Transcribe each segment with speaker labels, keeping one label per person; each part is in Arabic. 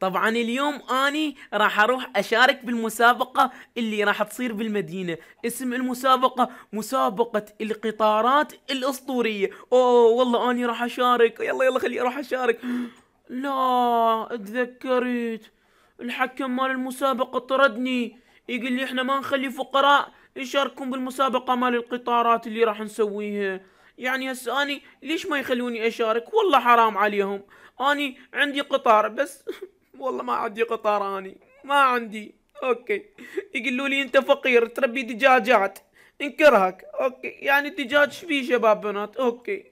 Speaker 1: طبعا اليوم اني راح اروح اشارك بالمسابقة اللي راح تصير بالمدينة اسم المسابقة مسابقة القطارات الاسطورية اوه والله اني راح اشارك يلا يلا خليني اروح اشارك لا اتذكرت الحكم مال المسابقة طردني يقول لي احنا ما نخلي فقراء يشاركون بالمسابقة مال القطارات اللي راح نسويها يعني هسه اني ليش ما يخلوني اشارك والله حرام عليهم اني عندي قطار بس والله ما عندي قطار اني ما عندي اوكي يقولوا لي انت فقير تربي دجاجات انكرهك اوكي يعني الدجاج فيه شباب بنات اوكي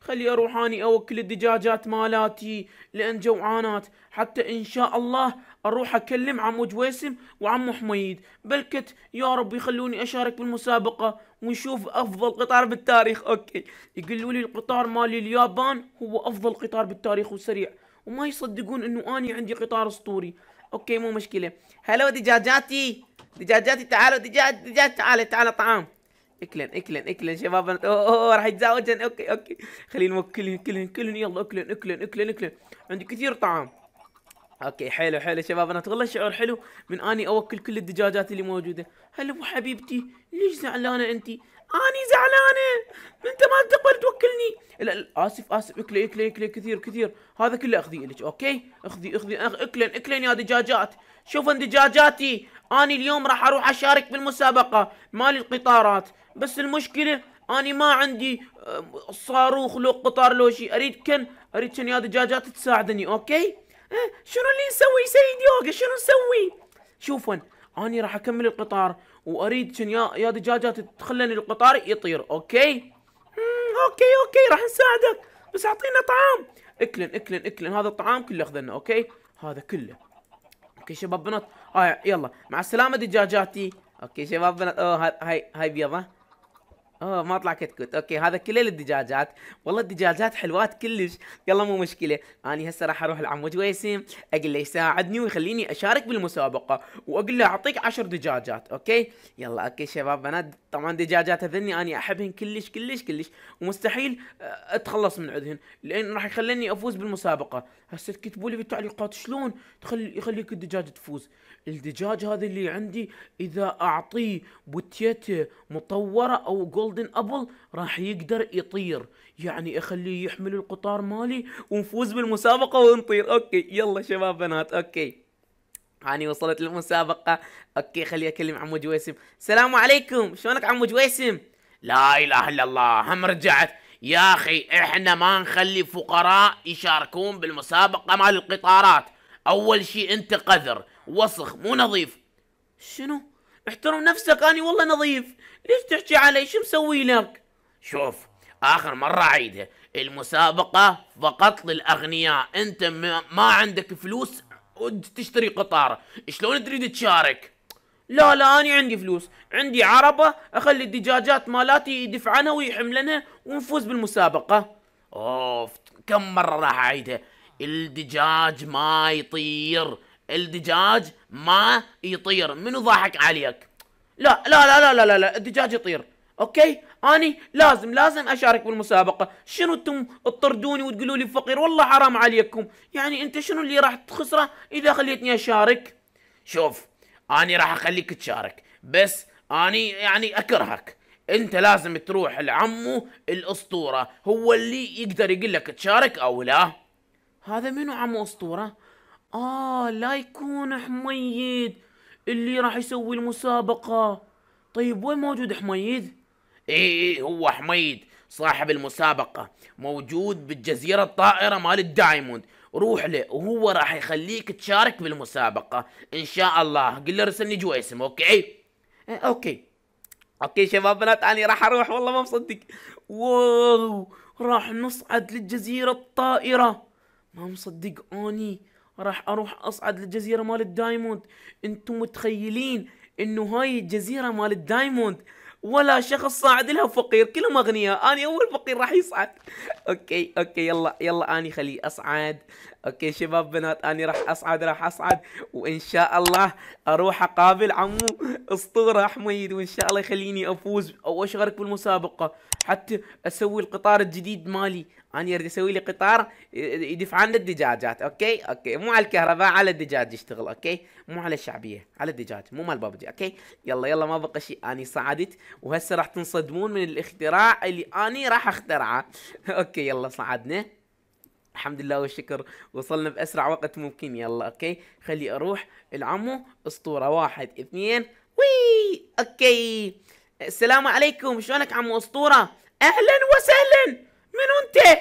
Speaker 1: خلي اروح اني اوكل الدجاجات مالاتي لان جوعانات حتى ان شاء الله اروح اكلم عمو جويسم وعمو حميد بلكت يا رب يخلوني اشارك بالمسابقة ونشوف افضل قطار بالتاريخ اوكي يقولوا لي القطار مال اليابان هو افضل قطار بالتاريخ وسريع وما يصدقون انه اني عندي قطار اسطوري اوكي مو مشكله هلو دجاجاتي دجاجاتي تعالوا دجاج دجاج تعال تعال طعام اكلن اكلن اكلن شباب اوه, راح يتزوجن اوكي اوكي خلينا كلن كلن كلن يلا اكلن اكلن اكلن اكلن عندي كثير طعام اوكي حلو حلو شباب انا والله شعور حلو من اني اوكل كل الدجاجات اللي موجوده هلا ابو حبيبتي ليش زعلانه انت اني زعلانه انت ما تقبلت لا اسف اسف اكلي اكلي اكلي كثير كثير هذا كله اخذي لك اوكي اخذي اخذي اكلن اكلن يا دجاجات شوفن دجاجاتي اني اليوم راح اروح اشارك بالمسابقه مال القطارات بس المشكله اني ما عندي آه، صاروخ لو قطار لو شيء اريد كن اريد كن يا دجاجات تساعدني اوكي شنو اللي نسوي سيد يوغا شنو نسوي شوفن اني راح اكمل القطار واريد كن يا يا دجاجات تخلني القطار يطير اوكي اوكي اوكي راح نساعدك بس اعطينا طعام اكلن اكلن اكلن هذا الطعام كله اخذنا اوكي هذا كله اوكي شباب بنات آه يلا مع السلامه دجاجاتي اوكي شباب بنات اوه هاي هاي بيضه اه ما طلع كتكوت اوكي هذا كله للدجاجات والله الدجاجات حلوات كلش يلا مو مشكله اني هسه راح اروح لعمود جويسم اقول له يساعدني ويخليني اشارك بالمسابقه واقول له اعطيك عشر دجاجات اوكي يلا اوكي شباب بنات طبعا دجاجات هذني اني احبهن كلش كلش كلش ومستحيل اتخلص من عندهن لان راح يخليني افوز بالمسابقه هسه تكتبوا لي بالتعليقات شلون تخلي يخليك الدجاج تفوز الدجاج هذا اللي عندي اذا اعطيه بوتيته مطوره او جولدن ابل راح يقدر يطير يعني اخليه يحمل القطار مالي ونفوز بالمسابقه ونطير اوكي يلا شباب بنات اوكي هاني وصلت للمسابقة اوكي خليني اكلم عمو جويسم السلام عليكم شلونك عمو جويسم لا اله الا الله هم رجعت يا اخي احنا ما نخلي فقراء يشاركون بالمسابقة مال القطارات اول شيء انت قذر وسخ مو نظيف شنو احترم نفسك اني والله نظيف ليش تحكي علي شو مسوي لك شوف اخر مره اعيدها المسابقه فقط للاغنياء انت ما عندك فلوس تشتري قطار شلون تريد تشارك لا لا انا عندي فلوس عندي عربه اخلي الدجاجات مالاتي يدفعنا ويحملنا ويحملنها ونفوز بالمسابقه اوف كم مره راح اعيدها الدجاج ما يطير الدجاج ما يطير منو ضاحك عليك لا لا لا لا لا لا, الدجاج يطير اوكي اني لازم لازم اشارك بالمسابقه شنو انتم تطردوني وتقولوا لي فقير والله حرام عليكم يعني انت شنو اللي راح تخسره اذا خليتني اشارك شوف اني راح اخليك تشارك بس اني يعني اكرهك انت لازم تروح لعمو الاسطوره هو اللي يقدر يقول لك تشارك او لا هذا منو عمو اسطوره اه لا يكون حميد اللي راح يسوي المسابقة طيب وين موجود حميد؟ إيه،, ايه هو حميد صاحب المسابقة موجود بالجزيرة الطائرة مال الدايموند روح له وهو راح يخليك تشارك بالمسابقة ان شاء الله قل له رسلني جوا اسم اوكي ايه اوكي اوكي شباب بنات انا راح اروح والله ما مصدق واو راح نصعد للجزيرة الطائرة ما مصدق اني راح اروح اصعد للجزيرة مال الدايموند انتم متخيلين انه هاي الجزيرة مال الدايموند ولا شخص صاعد لها فقير كلهم اغنياء انا اول فقير راح يصعد اوكي اوكي يلا يلا اني خليه اصعد اوكي شباب بنات انا راح اصعد راح اصعد وان شاء الله اروح اقابل عمو اسطوره حميد وان شاء الله يخليني افوز او اشغلك بالمسابقه حتى اسوي القطار الجديد مالي انا اريد اسوي لي قطار يدفع عن الدجاجات اوكي اوكي مو على الكهرباء على الدجاج يشتغل اوكي مو على الشعبيه على الدجاج مو مال بابجي اوكي يلا يلا ما بقى شيء اني صعدت وهسه راح تنصدمون من الاختراع اللي اني راح اخترعه اوكي يلا صعدنا الحمد لله والشكر وصلنا باسرع وقت ممكن يلا اوكي خلي اروح العمو اسطوره واحد اثنين وي اوكي السلام عليكم شلونك عمو اسطوره اهلا وسهلا من انت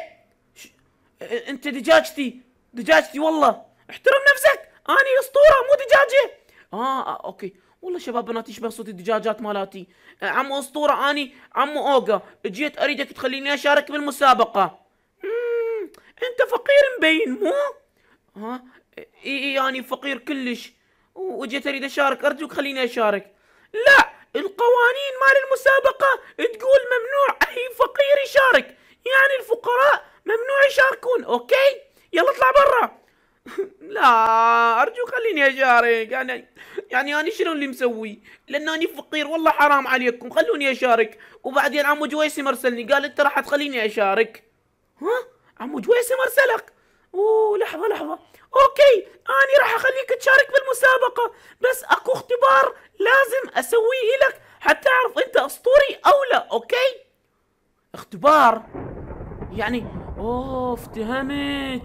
Speaker 1: انت دجاجتي دجاجتي والله احترم نفسك اني اسطوره مو دجاجه اه, آه، اوكي والله شباب بنات يشبه صوت الدجاجات مالاتي عمو اسطوره اني عمو اوجا جيت اريدك تخليني اشارك بالمسابقه انت فقير مبين مو ها اي اي يعني فقير كلش وجيت اريد اشارك ارجوك خليني اشارك لا القوانين مال المسابقة تقول ممنوع اي فقير يشارك يعني الفقراء ممنوع يشاركون اوكي يلا اطلع برا لا ارجوك خليني اشارك يعني يعني انا شنو اللي مسوي لان انا فقير والله حرام عليكم خلوني اشارك وبعدين عمو جويسي مرسلني قال انت راح تخليني اشارك ها عمو جويسم ارسلك اوه لحظة لحظة اوكي اني راح اخليك تشارك بالمسابقة بس اكو اختبار لازم اسويه لك حتى اعرف انت اسطوري او لا اوكي اختبار يعني اوه افتهمت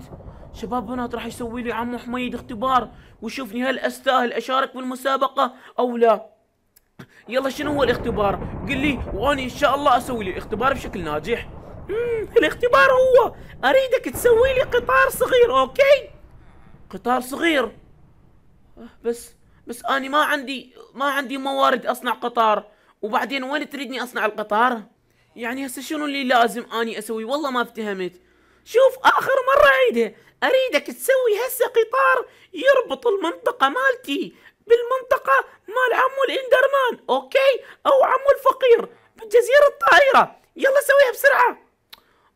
Speaker 1: شباب بنات راح يسوي لي عمو حميد اختبار ويشوفني هل استاهل اشارك بالمسابقة او لا يلا شنو هو الاختبار قل لي واني ان شاء الله اسوي لي اختبار بشكل ناجح الاختبار هو اريدك تسوي لي قطار صغير اوكي قطار صغير أه، بس بس انا ما عندي ما عندي موارد اصنع قطار وبعدين وين تريدني اصنع القطار يعني هسه شنو اللي لازم اني اسوي والله ما افتهمت شوف اخر مرة عيدها اريدك تسوي هسه قطار يربط المنطقة مالتي بالمنطقة مال عمو الاندرمان اوكي او عمو الفقير بالجزيرة الطائرة يلا سويها بسرعة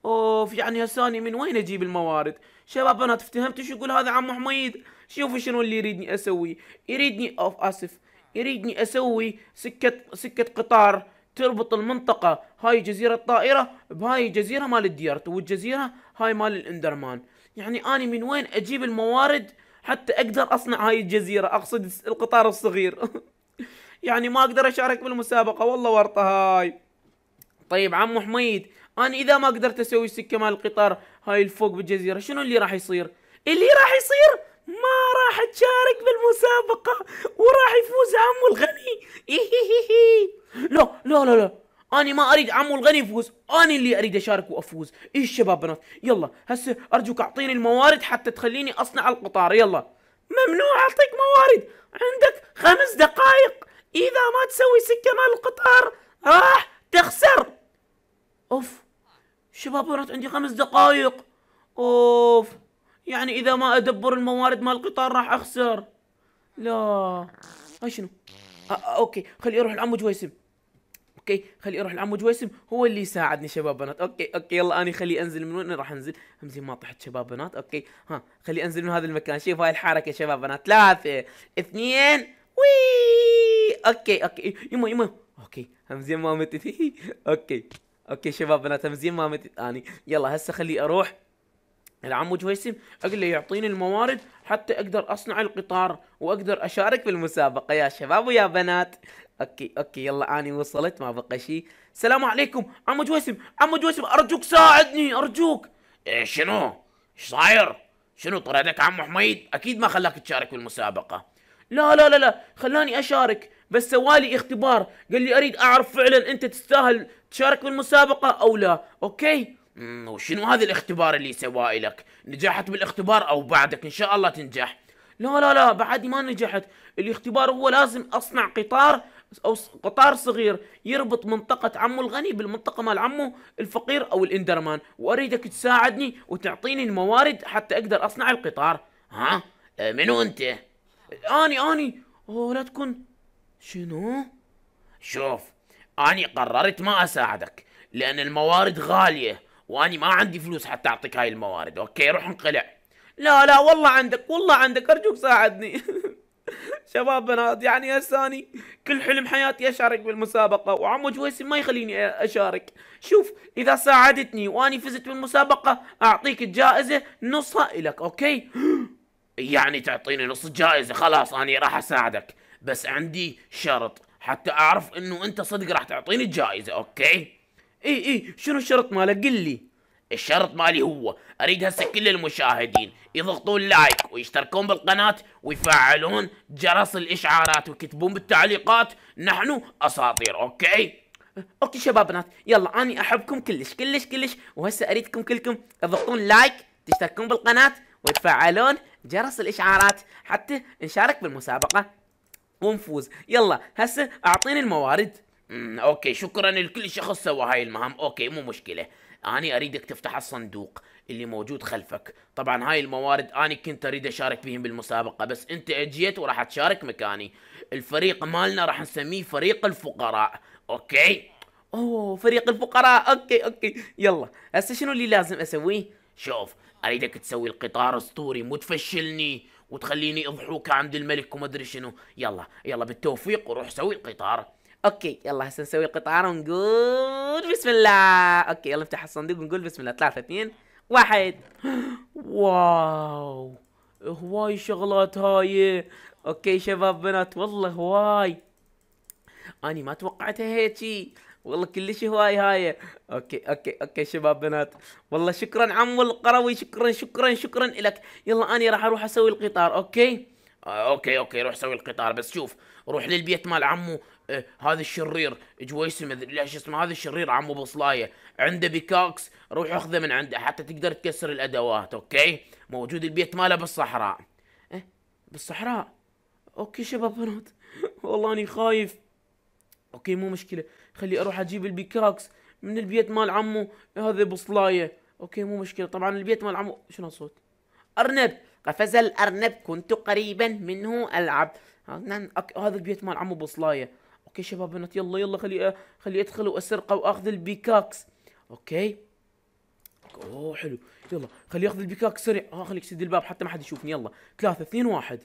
Speaker 1: اوف يعني هساني من وين اجيب الموارد شباب بنات افتهمت شو يقول هذا عم حميد شوفوا شنو اللي يريدني اسوي يريدني اوف اسف يريدني اسوي سكة سكة قطار تربط المنطقة هاي جزيرة طائرة بهاي جزيرة مال الديارت والجزيرة هاي مال الاندرمان يعني اني من وين اجيب الموارد حتى اقدر اصنع هاي الجزيرة اقصد القطار الصغير يعني ما اقدر اشارك بالمسابقة والله ورطة هاي طيب عمو حميد انا اذا ما قدرت اسوي السكه مال القطار هاي الفوق بالجزيره شنو اللي راح يصير اللي راح يصير ما راح تشارك بالمسابقة وراح يفوز عمو الغني لا لا لا لا أنا ما أريد عمو الغني يفوز أنا اللي أريد أشارك وأفوز إيش شباب بنات يلا هسه أرجوك أعطيني الموارد حتى تخليني أصنع القطار يلا ممنوع أعطيك موارد عندك خمس دقائق إذا ما تسوي سكة مال القطار راح تخسر اوف شباب مرت عندي خمس دقائق اوف يعني اذا ما ادبر الموارد مال القطار راح اخسر لا هاي شنو آه, آه، اوكي خلي اروح لعمو جويسم اوكي خلي اروح لعمو جويسم هو اللي يساعدني شباب بنات اوكي اوكي يلا اني خلي انزل من وين راح انزل امزي ما طحت شباب بنات اوكي ها خلي انزل من هذا المكان شوف هاي الحركه شباب بنات ثلاثه اثنين وي اوكي اوكي يما يما اوكي امزي ما متت اوكي اوكي شباب بنات تمزين ما مت اني يعني، يلا هسه خلي اروح العمو جويسم اقول له يعطيني الموارد حتى اقدر اصنع القطار واقدر اشارك في المسابقه يا شباب ويا بنات اوكي اوكي يلا اني وصلت ما بقى شيء السلام عليكم عمو جويسم عمو جويسم ارجوك ساعدني ارجوك إيه شنو ايش صاير شنو طردك عمو حميد اكيد ما خلاك تشارك في المسابقه لا لا لا لا خلاني اشارك بس سوالي اختبار قال لي اريد اعرف فعلا انت تستاهل تشارك بالمسابقة أو لا أوكي وشنو هذا الاختبار اللي سواه لك نجحت بالاختبار أو بعدك إن شاء الله تنجح لا لا لا بعدني ما نجحت الاختبار هو لازم أصنع قطار أو قطار صغير يربط منطقة عمو الغني بالمنطقة مال عمو الفقير أو الإندرمان وأريدك تساعدني وتعطيني الموارد حتى أقدر أصنع القطار ها أه، منو أنت؟ أه، أني أني أوه لا تكون شنو؟ شوف أنا قررت ما أساعدك لأن الموارد غالية وأني ما عندي فلوس حتى أعطيك هاي الموارد أوكي روح انقلع لا لا والله عندك والله عندك أرجوك ساعدني شباب بنات يعني أساني كل حلم حياتي اشارك بالمسابقه وعمو جويسي ما يخليني اشارك شوف اذا ساعدتني واني فزت بالمسابقه اعطيك الجائزه نصها الك اوكي يعني تعطيني نص الجائزه خلاص اني راح اساعدك بس عندي شرط حتى اعرف انه انت صدق راح تعطيني الجائزه اوكي اي اي شنو الشرط مالك قل لي الشرط مالي هو اريد هسه كل المشاهدين يضغطون لايك ويشتركون بالقناة ويفعلون جرس الاشعارات ويكتبون بالتعليقات نحن اساطير اوكي اوكي شباب بنات يلا اني احبكم كلش كلش كلش وهسه اريدكم كلكم تضغطون لايك تشتركون بالقناة وتفعلون جرس الاشعارات حتى نشارك بالمسابقة ونفوز يلا هسه اعطيني الموارد اوكي شكرا لكل شخص سوى هاي المهام اوكي مو مشكله اني اريدك تفتح الصندوق اللي موجود خلفك طبعا هاي الموارد اني كنت اريد اشارك بهم بالمسابقه بس انت اجيت وراح تشارك مكاني الفريق مالنا راح نسميه فريق الفقراء اوكي اوه فريق الفقراء اوكي اوكي يلا هسه شنو اللي لازم اسويه شوف اريدك تسوي القطار اسطوري مو تفشلني وتخليني اضحوكه عند الملك وما ادري شنو يلا يلا بالتوفيق وروح سوي القطار اوكي يلا هسه نسوي القطار ونقول بسم الله اوكي يلا نفتح الصندوق ونقول بسم الله ثلاثة اثنين واحد واو هواي شغلات هاي اوكي شباب بنات والله هواي اني ما توقعتها هيك والله كل شيء هواي هاي اوكي اوكي اوكي شباب بنات والله شكرا عمو القروي شكرا شكرا شكرا لك يلا انا راح اروح اسوي القطار اوكي آه، اوكي اوكي روح سوي القطار بس شوف روح للبيت مال عمو آه هذا الشرير جويسم ليش شو اسمه هذا الشرير عمو بصلايه عنده بيكاكس روح اخذه من عنده حتى تقدر تكسر الادوات اوكي موجود البيت ماله بالصحراء أه بالصحراء اوكي شباب بنات والله اني خايف اوكي مو مشكله خلي اروح اجيب البيكاكس من البيت مال عمو هذا بصلايه اوكي مو مشكله طبعا البيت مال عمو شنو الصوت ارنب قفز الارنب كنت قريبا منه العب نعم. هذا البيت مال عمو بصلايه اوكي شباب بنات يلا يلا خلي خلي ادخل واسرقه واخذ البيكاكس اوكي اوه حلو يلا خلي ياخذ البيكاك سريع اه خليك سد الباب حتى ما حد يشوفني يلا ثلاثة اثنين واحد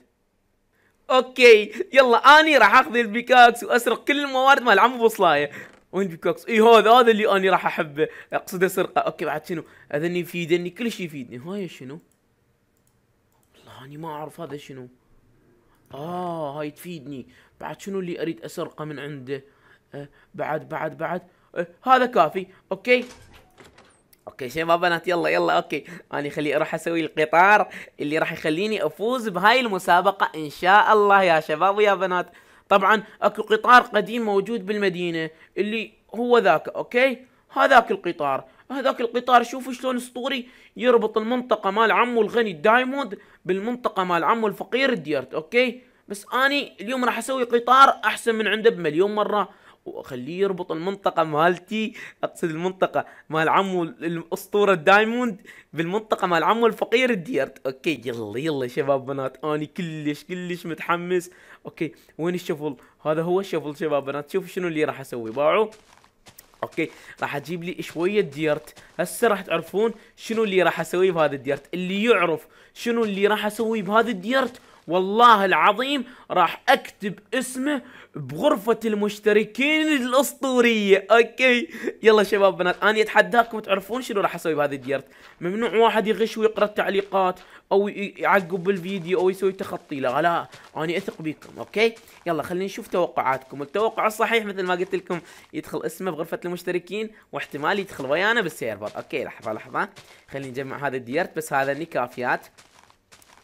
Speaker 1: اوكي يلا اني راح اخذ البيكاكس واسرق كل الموارد مال عمو بوصلايه وين البيكاكس؟ اي هذا هذا اللي اني راح احبه اقصد اسرقه اوكي بعد شنو؟ اذني يفيدني كل شيء يفيدني هاي شنو؟ والله اني ما اعرف هذا شنو اه هاي تفيدني بعد شنو اللي اريد اسرقه من عنده؟ آه بعد بعد بعد آه هذا كافي اوكي اوكي شباب بنات يلا يلا اوكي انا خلي اروح اسوي القطار اللي راح يخليني افوز بهاي المسابقه ان شاء الله يا شباب ويا بنات طبعا اكو قطار قديم موجود بالمدينه اللي هو ذاك اوكي هذاك القطار هذاك القطار شوفوا شلون اسطوري يربط المنطقة مال عمو الغني الدايموند بالمنطقة مال عمو الفقير الديرت اوكي بس اني اليوم راح اسوي قطار احسن من عنده بمليون مرة واخليه يربط المنطقه مالتي اقصد المنطقه مال عمو الاسطوره الدايموند بالمنطقه مال عمو الفقير الديرت اوكي يلا يلا شباب بنات اني كلش كلش متحمس اوكي وين الشفل هذا هو الشفل شباب بنات شوف شنو اللي راح اسوي باعه اوكي راح اجيب لي شويه ديرت هسه راح تعرفون شنو اللي راح اسويه بهذا الديرت اللي يعرف شنو اللي راح اسويه بهذا الديرت والله العظيم راح اكتب اسمه بغرفة المشتركين الاسطورية اوكي يلا شباب بنات انا اتحداكم تعرفون شنو راح اسوي بهذه الديرت ممنوع واحد يغش ويقرا التعليقات او يعقب الفيديو او يسوي تخطي لا لا انا اثق بيكم اوكي يلا خلينا نشوف توقعاتكم التوقع الصحيح مثل ما قلت لكم يدخل اسمه بغرفة المشتركين واحتمال يدخل ويانا بالسيرفر اوكي لحظة لحظة خلينا نجمع هذا الديرت بس هذا كافيات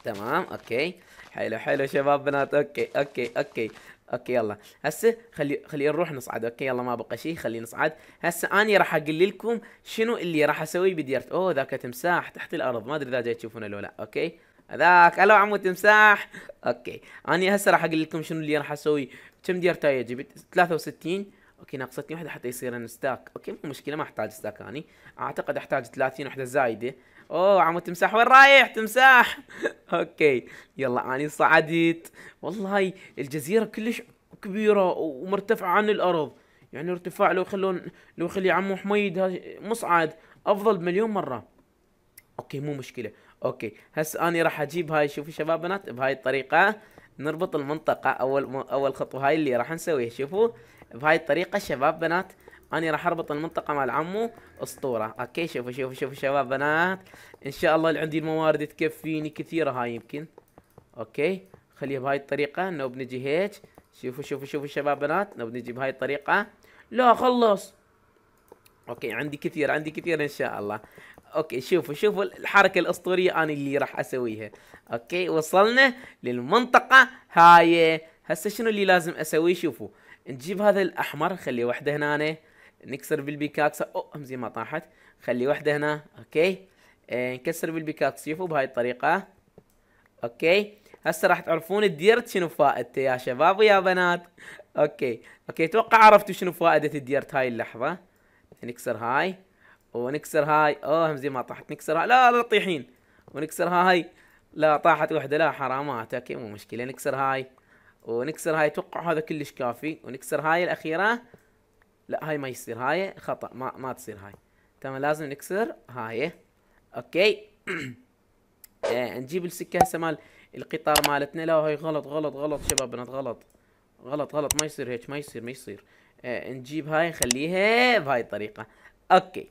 Speaker 1: تمام اوكي حلو حلو شباب بنات اوكي اوكي اوكي اوكي يلا هسه خلي خلي نروح نصعد اوكي يلا ما بقى شيء خلي نصعد هسه اني راح اقول لكم شنو اللي راح اسوي بديرت اوه ذاك تمساح تحت الارض ما ادري اذا جاي تشوفونه لو لا اوكي هذاك الو عمو تمساح اوكي اني هسه راح اقول لكم شنو اللي راح اسوي كم ديرتايه جبت 63 اوكي ناقصتني وحده حتى يصير ستاك اوكي مو مشكله ما احتاج ستاك اني اعتقد احتاج 30 وحده زايده اوه عمو تمساح وين رايح تمساح اوكي يلا اني صعدت والله الجزيره كلش كبيره ومرتفعه عن الارض يعني ارتفاع لو يخلون لو يخلي عمو حميد مصعد افضل بمليون مره اوكي مو مشكله اوكي هسه اني راح اجيب هاي شوفوا شباب بنات بهاي الطريقه نربط المنطقه اول اول خطوه هاي اللي راح نسويها شوفوا بهاي الطريقه شباب بنات انا راح اربط المنطقه مال عمو اسطوره اوكي شوفوا شوفوا شوفوا شباب بنات ان شاء الله اللي عندي الموارد تكفيني كثيره هاي يمكن اوكي خليها بهاي الطريقه انه بنجي هيك شوفوا شوفوا شوفوا شباب بنات انه بنجي بهاي الطريقه لا خلص اوكي عندي كثير عندي كثير ان شاء الله اوكي شوفوا شوفوا الحركه الاسطوريه انا اللي راح اسويها اوكي وصلنا للمنطقه هاي هسه شنو اللي لازم اسويه شوفوا نجيب هذا الاحمر خليه وحده هنا نكسر بالبيكاكس او زي ما طاحت خلي واحده هنا اوكي آه، نكسر بالبيكاكس شوفوا بهاي الطريقه اوكي هسه راح تعرفون الديرت شنو فائدته يا شباب ويا بنات اوكي اوكي اتوقع عرفتوا شنو فائده الديرت هاي اللحظه نكسر هاي ونكسر هاي اوه زي ما طاحت نكسر هاي لا لا طيحين ونكسر هاي لا طاحت وحده لا حرامات اوكي مو مشكله نكسر هاي ونكسر هاي اتوقع هذا كلش كافي ونكسر هاي الاخيره لا هاي ما يصير هاي خطا ما ما تصير هاي تمام لازم نكسر هاي اوكي آه نجيب السكه هسه مال القطار مالتنا لا هاي غلط غلط غلط شباب بنات غلط غلط غلط ما يصير هيك ما يصير ما يصير آه نجيب هاي نخليها بهاي الطريقه اوكي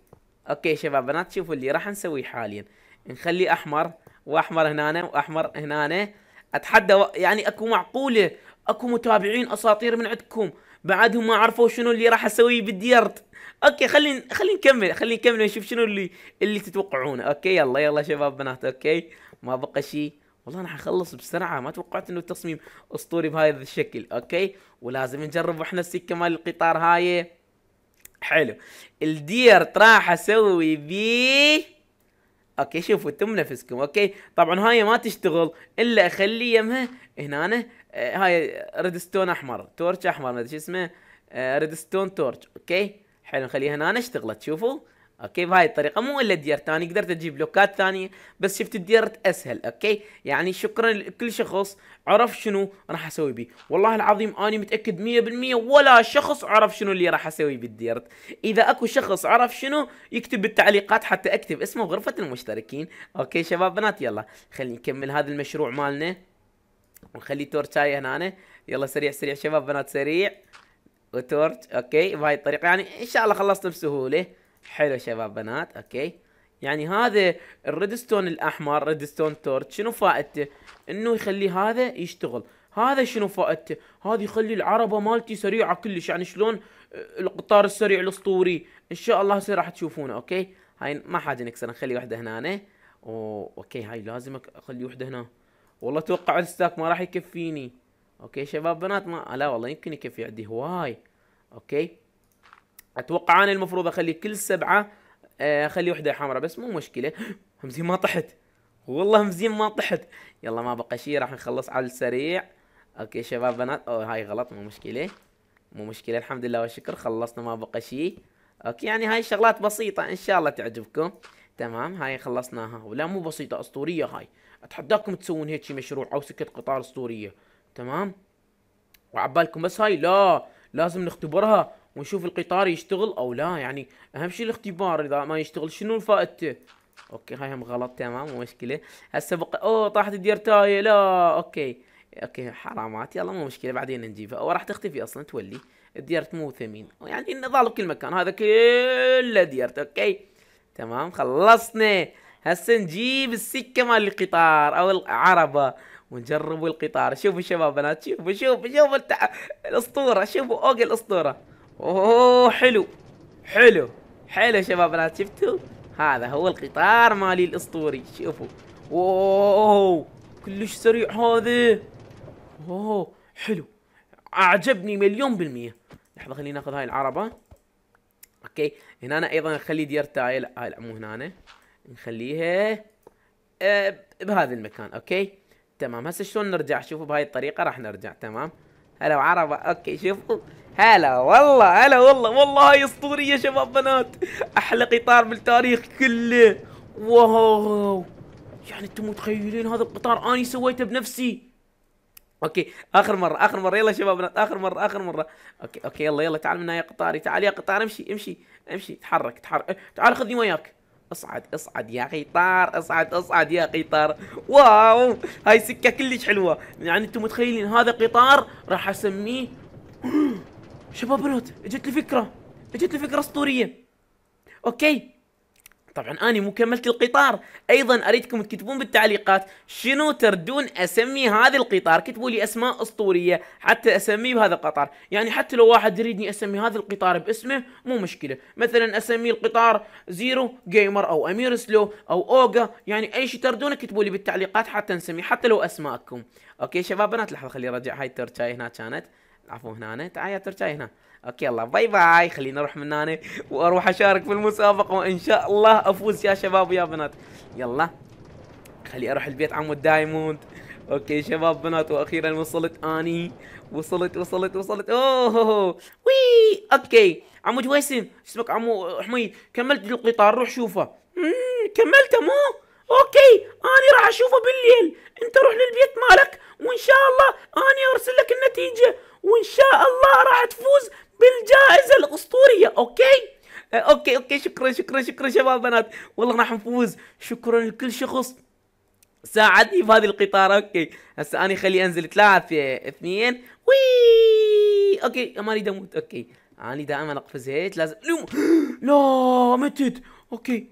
Speaker 1: اوكي شباب بنات شوفوا اللي راح نسويه حاليا نخلي احمر واحمر هنا واحمر هنا اتحدى يعني اكو معقوله اكو متابعين اساطير من عندكم بعدهم ما عرفوا شنو اللي راح اسويه بالديرت اوكي خلينا خلينا نكمل خلينا نكمل نشوف شنو اللي اللي تتوقعونه اوكي يلا يلا شباب بنات اوكي ما بقى شيء والله انا حخلص بسرعه ما توقعت انه التصميم اسطوري بهذا الشكل اوكي ولازم نجرب احنا السكه مال القطار هاي حلو الديرت راح اسوي بيه اوكي شوفوا انتم نفسكم اوكي طبعا هاي ما تشتغل الا اخلي يمها هنا آه، هاي ريدستون احمر تورش احمر ما ادري شو اسمه ريدستون آه، تورش اوكي حلو نخليها هنا اشتغلت شوفوا اوكي بهاي الطريقه مو الا الدير ثاني قدرت اجيب بلوكات ثانيه بس شفت الديرت اسهل اوكي يعني شكرا لكل شخص عرف شنو راح اسوي بيه والله العظيم اني متاكد 100% ولا شخص عرف شنو اللي راح اسوي بالديرت اذا اكو شخص عرف شنو يكتب بالتعليقات حتى اكتب اسمه بغرفه المشتركين اوكي شباب بنات يلا خلينا نكمل هذا المشروع مالنا ونخلي هاي هنا يلا سريع سريع شباب بنات سريع وتورت اوكي بهاي الطريقه يعني ان شاء الله خلصت بسهوله حلو شباب بنات اوكي يعني هذا الريدستون الاحمر ريدستون تورت شنو فائدته انه يخلي هذا يشتغل هذا شنو فائدته هذا يخلي العربه مالتي سريعه كلش يعني شلون القطار السريع الاسطوري ان شاء الله هسه راح تشوفونه اوكي هاي ما حاجه نكسر نخلي وحده هنا اوكي هاي لازم اخلي وحده هنا والله اتوقع الستاك ما راح يكفيني اوكي شباب بنات ما لا والله يمكن يكفي عندي هواي اوكي اتوقع انا المفروض اخلي كل سبعه آه، اخلي وحده حمراء بس مو مشكله همزين ما طحت والله همزين ما طحت يلا ما بقى شيء راح نخلص على السريع اوكي شباب بنات اوه هاي غلط مو مشكله مو مشكله الحمد لله والشكر خلصنا ما بقى شيء اوكي يعني هاي شغلات بسيطه ان شاء الله تعجبكم تمام هاي خلصناها ولا مو بسيطة اسطورية هاي اتحداكم تسوون هيك مشروع او سكة قطار اسطورية تمام وعبالكم بس هاي لا لازم نختبرها ونشوف القطار يشتغل او لا يعني اهم شيء الاختبار اذا ما يشتغل شنو فائدته اوكي هاي هم غلط تمام مو مشكله هسه بقى اوه طاحت الديرتايه لا اوكي اوكي حرامات يلا مو مشكله بعدين نجيبها او راح تختفي اصلا تولي الديرت مو ثمين يعني النظال بكل مكان هذا كله ديرت اوكي تمام خلصنا هسه نجيب السكه مال القطار او العربه ونجربوا القطار شوفوا شباب بنات شوفوا شوفوا شوفوا التع... الاسطوره شوفوا اوق الاسطوره اوه حلو حلو حلو شباب بنات شفتوا هذا هو القطار مالي الاسطوري شوفوا اوه كلش سريع هذا اوه حلو اعجبني مليون بالمية لحظة خلينا ناخذ هاي العربة اوكي هنا أنا ايضا نخلي دير تايل هاي لا مو هنا نخليها آه، بهذا المكان اوكي تمام هسه شلون نرجع شوفوا بهاي الطريقه راح نرجع تمام هلا وعربة اوكي شوفوا هلا والله هلا والله والله هاي اسطورية شباب بنات احلى قطار بالتاريخ كله واو يعني انتم متخيلين هذا القطار اني سويته بنفسي اوكي اخر مره اخر مره يلا شباب اخر مره اخر مره اوكي اوكي يلا يلا تعال منا يا قطاري تعال يا قطار امشي امشي امشي تحرك تحرك إيه، تعال خذني وياك اصعد اصعد يا قطار اصعد اصعد يا قطار واو هاي سكه كلش حلوه يعني انتم متخيلين هذا قطار راح اسميه شباب بنات اجت لي فكره اجت لي فكره اسطوريه اوكي طبعا اني مو كملت القطار أيضا أريدكم تكتبون بالتعليقات شنو تردون أسمي هذا القطار كتبوا لي أسماء أسطورية حتى أسميه بهذا القطار يعني حتى لو واحد يريدني أسمي هذا القطار باسمه مو مشكلة مثلا أسمي القطار زيرو جيمر أو أمير سلو أو أوغا يعني أي شيء تردونه كتبوا لي بالتعليقات حتى نسميه حتى لو أسماءكم أوكي شباب بنات لحظة خلي أرجع هاي الترتاي هنا كانت عفوا هنا أنا تعال ترجعي هنا اوكي يلا باي باي خليني اروح من هنا واروح اشارك في المسابقه وان شاء الله افوز يا شباب ويا بنات يلا خلي اروح البيت عمود دايموند اوكي شباب بنات واخيرا وصلت اني وصلت وصلت وصلت اوه وي اوكي عمو جويسن اسمك عمو حميد كملت القطار روح شوفه كملته مو اوكي اني راح اشوفه بالليل انت روح للبيت مالك وان شاء الله اني ارسل لك النتيجه وان شاء الله راح تفوز بالجائزه الاسطوريه اوكي أه، اوكي اوكي شكرا شكرا شكرا شباب بنات والله راح نفوز شكرا لكل شخص ساعدني في هذه القطار اوكي هسه انا خلي انزل ثلاثة اثنين وي اوكي ما اريد اموت اوكي انا دائما اقفز هيك لازم لا متت اوكي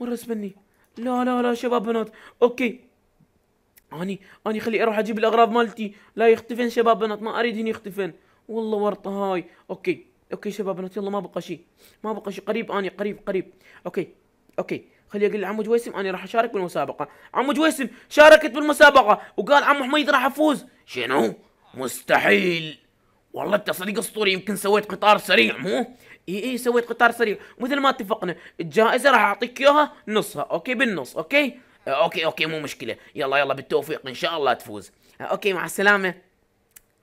Speaker 1: ورا مني لا لا لا شباب بنات اوكي اني اني خلي اروح اجيب الاغراض مالتي لا يختفن شباب بنات ما اريدهن يختفن والله ورطه هاي اوكي اوكي شباب بنات يلا ما بقى شيء ما بقى شيء قريب اني قريب قريب اوكي اوكي خلي اقول لعمو جويسم انا راح اشارك بالمسابقه عمو جويسم شاركت بالمسابقه وقال عمو حميد راح افوز شنو مستحيل والله انت صديق اسطوري يمكن سويت قطار سريع مو اي اي سويت قطار سريع مثل ما اتفقنا الجائزه راح اعطيك اياها نصها اوكي بالنص اوكي اوكي اوكي مو مشكله يلا يلا بالتوفيق ان شاء الله تفوز اوكي مع السلامه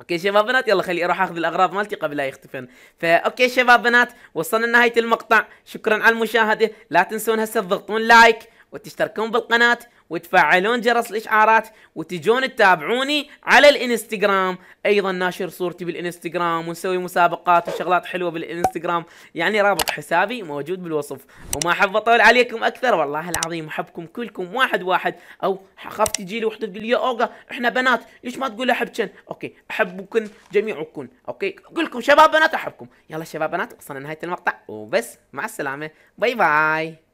Speaker 1: اوكي شباب بنات يلا خلي اروح اخذ الاغراض مالتي قبل لا يختفن فا اوكي شباب بنات وصلنا لنهايه المقطع شكرا على المشاهده لا تنسون هسه تضغطون لايك وتشتركون بالقناه وتفعلون جرس الاشعارات وتجون تتابعوني على الانستغرام ايضا ناشر صورتي بالانستغرام ونسوي مسابقات وشغلات حلوه بالانستغرام يعني رابط حسابي موجود بالوصف وما احب اطول عليكم اكثر والله العظيم احبكم كلكم واحد واحد او اخاف تجي لي وحده تقول يا اوغا احنا بنات ليش ما تقول احب شن اوكي احبكم جميعكم اوكي كلكم شباب بنات احبكم يلا شباب بنات وصلنا نهايه المقطع وبس مع السلامه باي باي